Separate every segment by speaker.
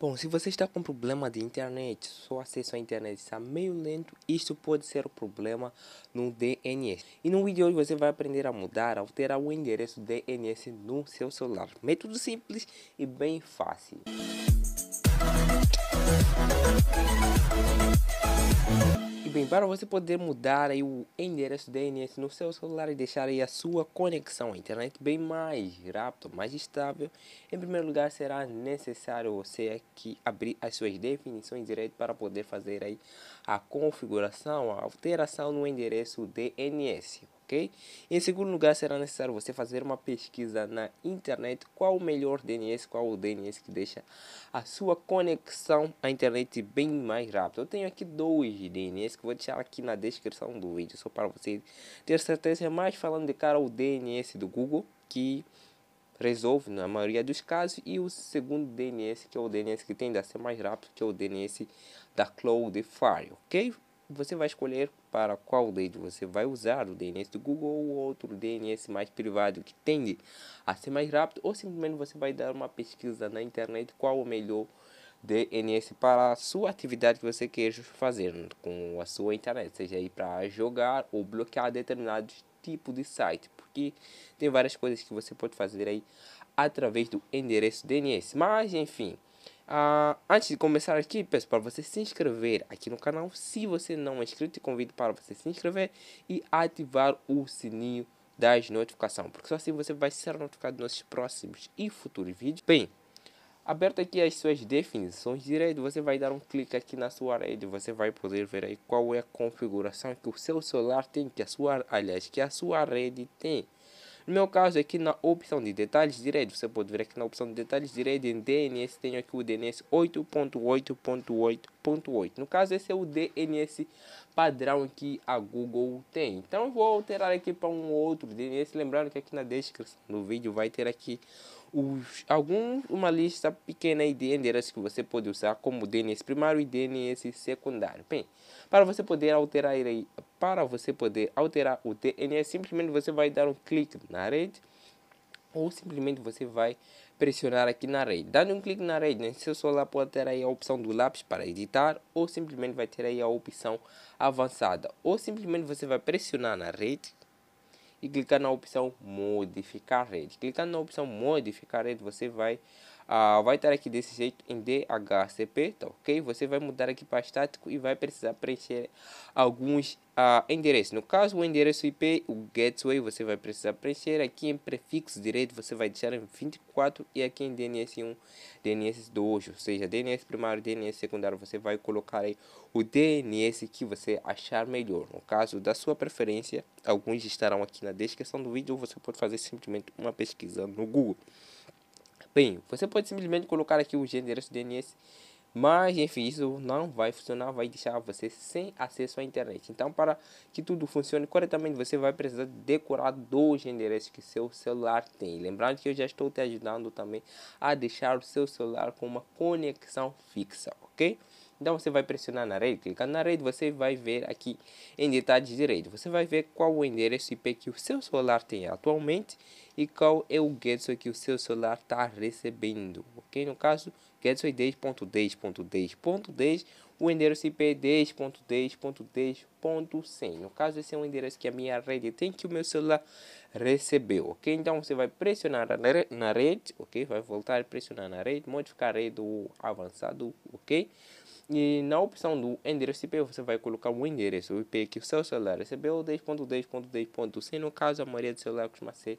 Speaker 1: Bom, se você está com problema de internet, seu acesso à internet está meio lento, isto pode ser o um problema no DNS. E no vídeo de hoje você vai aprender a mudar, alterar o endereço DNS no seu celular. Método simples e bem fácil bem, para você poder mudar aí o endereço DNS no seu celular e deixar aí a sua conexão à internet bem mais rápido, mais estável, em primeiro lugar será necessário você aqui abrir as suas definições direito para poder fazer aí a configuração, a alteração no endereço DNS ok? Em segundo lugar, será necessário você fazer uma pesquisa na internet qual o melhor DNS, qual o DNS que deixa a sua conexão à internet bem mais rápido. Eu tenho aqui dois DNS que vou deixar aqui na descrição do vídeo, só para você ter certeza, mas falando de cara o DNS do Google, que resolve na maioria dos casos e o segundo DNS que é o DNS que tende a ser mais rápido que é o DNS da Cloudflare, ok? você vai escolher para qual DNS você vai usar, o DNS do Google ou outro DNS mais privado que tende a ser mais rápido, ou simplesmente você vai dar uma pesquisa na internet qual o melhor DNS para a sua atividade que você quer fazer com a sua internet, seja aí para jogar ou bloquear determinados tipos de site, porque tem várias coisas que você pode fazer aí através do endereço DNS. Mas enfim, Uh, antes de começar aqui, peço para você se inscrever aqui no canal. Se você não é inscrito, convido para você se inscrever e ativar o sininho das notificações, porque só assim você vai ser notificado dos nossos próximos e futuros vídeos. Bem, aberto aqui as suas definições de rede, você vai dar um clique aqui na sua rede, você vai poder ver aí qual é a configuração que o seu celular tem, que a sua, aliás, que a sua rede tem. No meu caso, aqui na opção de detalhes direto, você pode ver aqui na opção de detalhes direto em DNS, tenho aqui o DNS 8.8.8.8. No caso, esse é o DNS padrão que a Google tem. Então, vou alterar aqui para um outro DNS. Lembrando que aqui na descrição do vídeo vai ter aqui os, algum, uma lista pequena de endereços que você pode usar como DNS primário e DNS secundário. Bem, para você poder alterar aí para você poder alterar o DNS, simplesmente você vai dar um clique na rede ou simplesmente você vai pressionar aqui na rede. Dando um clique na rede, né, seu celular pode ter aí a opção do lápis para editar ou simplesmente vai ter aí a opção avançada. Ou simplesmente você vai pressionar na rede e clicar na opção modificar rede. Clicando na opção modificar rede, você vai ah vai estar aqui desse jeito em DHCP, tá ok? Você vai mudar aqui para estático e vai precisar preencher alguns uh, endereço. No caso, o endereço IP, o gateway, você vai precisar preencher. Aqui em prefixo direito, você vai deixar em 24 e aqui em DNS1, DNS2, ou seja, DNS primário, DNS secundário, você vai colocar aí o DNS que você achar melhor. No caso da sua preferência, alguns estarão aqui na descrição do vídeo, ou você pode fazer simplesmente uma pesquisa no Google. Bem, você pode simplesmente colocar aqui o endereço DNS mas enfim, isso não vai funcionar, vai deixar você sem acesso à internet. Então, para que tudo funcione corretamente, você vai precisar decorar dois endereços que seu celular tem. Lembrando que eu já estou te ajudando também a deixar o seu celular com uma conexão fixa, ok? Então você vai pressionar na rede, clicar na rede, você vai ver aqui em detalhes direito. Você vai ver qual o endereço IP que o seu celular tem atualmente e qual é o gateway que o seu celular está recebendo, ok? No caso, gateway 10.10.10.10, o endereço IP 10.10.10.100. No caso, esse é um endereço que a minha rede tem que o meu celular recebeu, ok? Então, você vai pressionar na rede, ok? Vai voltar a pressionar na rede, modificar a rede do avançado, ok? E na opção do endereço IP, você vai colocar o endereço IP que o seu celular recebeu, 10.10.10.100. No caso, a maioria do celular costuma ser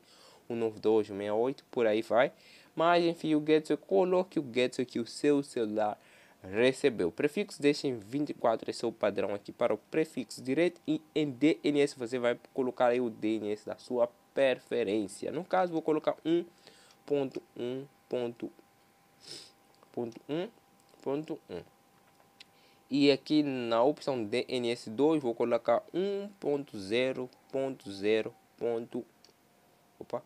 Speaker 1: 192, 68, por aí vai. Mas enfim, o Getsu, coloque o Getsu que o seu celular recebeu. Prefixo deixem 24, esse é o padrão aqui para o prefixo direito. E em DNS você vai colocar aí o DNS da sua preferência. No caso, vou colocar 1.1.1.1. E aqui na opção DNS2 vou colocar 1.0.0. Opa,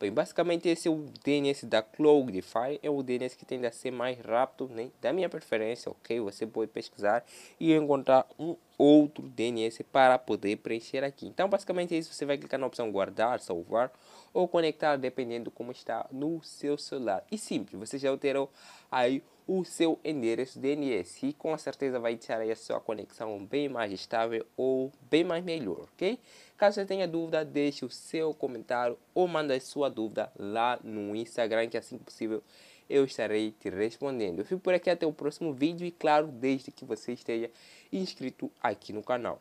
Speaker 1: Bem, basicamente esse é o DNS da Cloudify, é o DNS que tende a ser mais rápido, né? da minha preferência, ok? Você pode pesquisar e encontrar um outro DNS para poder preencher aqui. Então, basicamente é isso. Você vai clicar na opção guardar, salvar ou conectar, dependendo como está no seu celular. E simples, você já alterou aí o seu endereço DNS e com certeza vai deixar aí a sua conexão bem mais estável ou bem mais melhor, ok? Caso você tenha dúvida, deixe o seu comentário ou manda a sua dúvida lá no Instagram, que é assim que possível eu estarei te respondendo. Eu fico por aqui até o próximo vídeo e, claro, desde que você esteja inscrito aqui no canal.